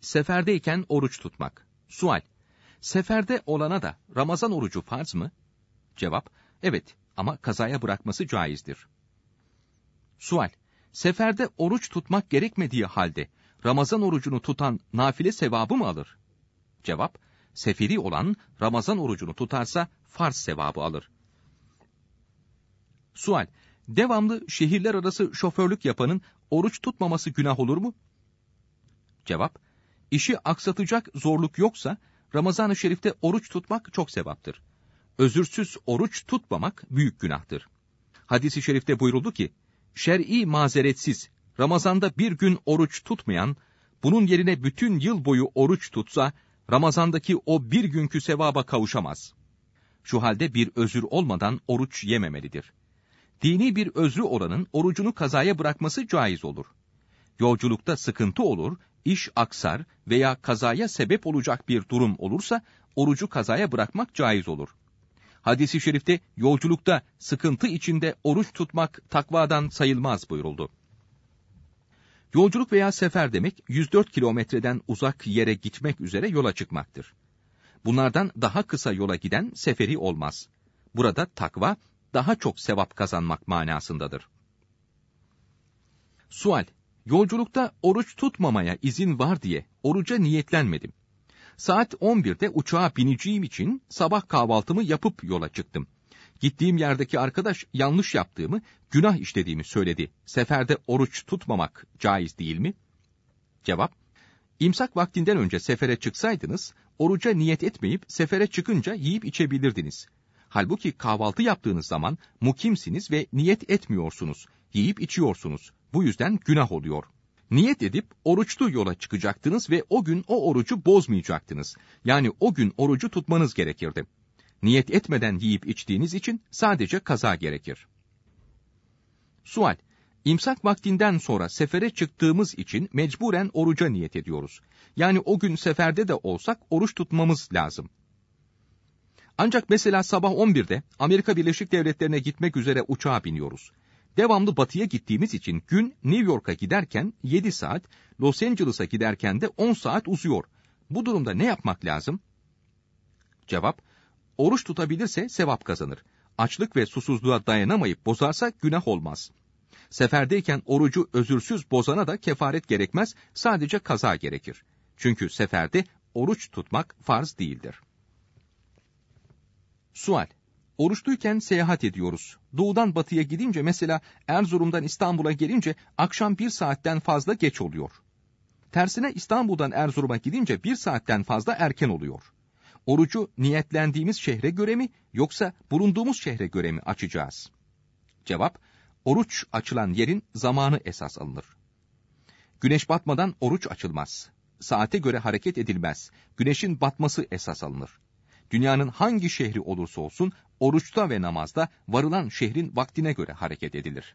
Seferdeyken oruç tutmak. Sual. Seferde olana da Ramazan orucu farz mı? Cevap. Evet ama kazaya bırakması caizdir. Sual. Seferde oruç tutmak gerekmediği halde Ramazan orucunu tutan nafile sevabı mı alır? Cevap. Seferi olan Ramazan orucunu tutarsa farz sevabı alır. Sual. Devamlı şehirler arası şoförlük yapanın oruç tutmaması günah olur mu? Cevap. İşi aksatacak zorluk yoksa Ramazan-ı Şerif'te oruç tutmak çok sevaptır. Özürsüz oruç tutmamak büyük günahtır. Hadis-i şerifte buyuruldu ki, şer'i mazeretsiz Ramazan'da bir gün oruç tutmayan, bunun yerine bütün yıl boyu oruç tutsa, Ramazan'daki o bir günkü sevaba kavuşamaz. Şu halde bir özür olmadan oruç yememelidir. Dini bir özrü olanın orucunu kazaya bırakması caiz olur. Yolculukta sıkıntı olur iş aksar veya kazaya sebep olacak bir durum olursa orucu kazaya bırakmak caiz olur. Hadis-i şerifte yolculukta sıkıntı içinde oruç tutmak takvadan sayılmaz buyuruldu. Yolculuk veya sefer demek 104 kilometreden uzak yere gitmek üzere yola çıkmaktır. Bunlardan daha kısa yola giden seferi olmaz. Burada takva daha çok sevap kazanmak manasındadır. Sual Yolculukta oruç tutmamaya izin var diye oruca niyetlenmedim. Saat 11'de uçağa bineceğim için sabah kahvaltımı yapıp yola çıktım. Gittiğim yerdeki arkadaş yanlış yaptığımı, günah işlediğimi söyledi. Seferde oruç tutmamak caiz değil mi? Cevap, İmsak vaktinden önce sefere çıksaydınız, oruca niyet etmeyip sefere çıkınca yiyip içebilirdiniz. Halbuki kahvaltı yaptığınız zaman mukimsiniz ve niyet etmiyorsunuz, yiyip içiyorsunuz. Bu yüzden günah oluyor. Niyet edip oruçlu yola çıkacaktınız ve o gün o orucu bozmayacaktınız. Yani o gün orucu tutmanız gerekirdi. Niyet etmeden yiyip içtiğiniz için sadece kaza gerekir. Sual İmsak vaktinden sonra sefere çıktığımız için mecburen oruca niyet ediyoruz. Yani o gün seferde de olsak oruç tutmamız lazım. Ancak mesela sabah 11'de Amerika Birleşik Devletleri'ne gitmek üzere uçağa biniyoruz. Devamlı batıya gittiğimiz için gün New York'a giderken 7 saat, Los Angeles'a giderken de 10 saat uzuyor. Bu durumda ne yapmak lazım? Cevap, oruç tutabilirse sevap kazanır. Açlık ve susuzluğa dayanamayıp bozarsa günah olmaz. Seferdeyken orucu özürsüz bozana da kefaret gerekmez, sadece kaza gerekir. Çünkü seferde oruç tutmak farz değildir. Sual Oruçluyken seyahat ediyoruz. Doğudan batıya gidince mesela Erzurum'dan İstanbul'a gelince akşam bir saatten fazla geç oluyor. Tersine İstanbul'dan Erzurum'a gidince bir saatten fazla erken oluyor. Orucu niyetlendiğimiz şehre göre mi yoksa bulunduğumuz şehre göre mi açacağız? Cevap, oruç açılan yerin zamanı esas alınır. Güneş batmadan oruç açılmaz. Saate göre hareket edilmez. Güneşin batması esas alınır dünyanın hangi şehri olursa olsun oruçta ve namazda varılan şehrin vaktine göre hareket edilir.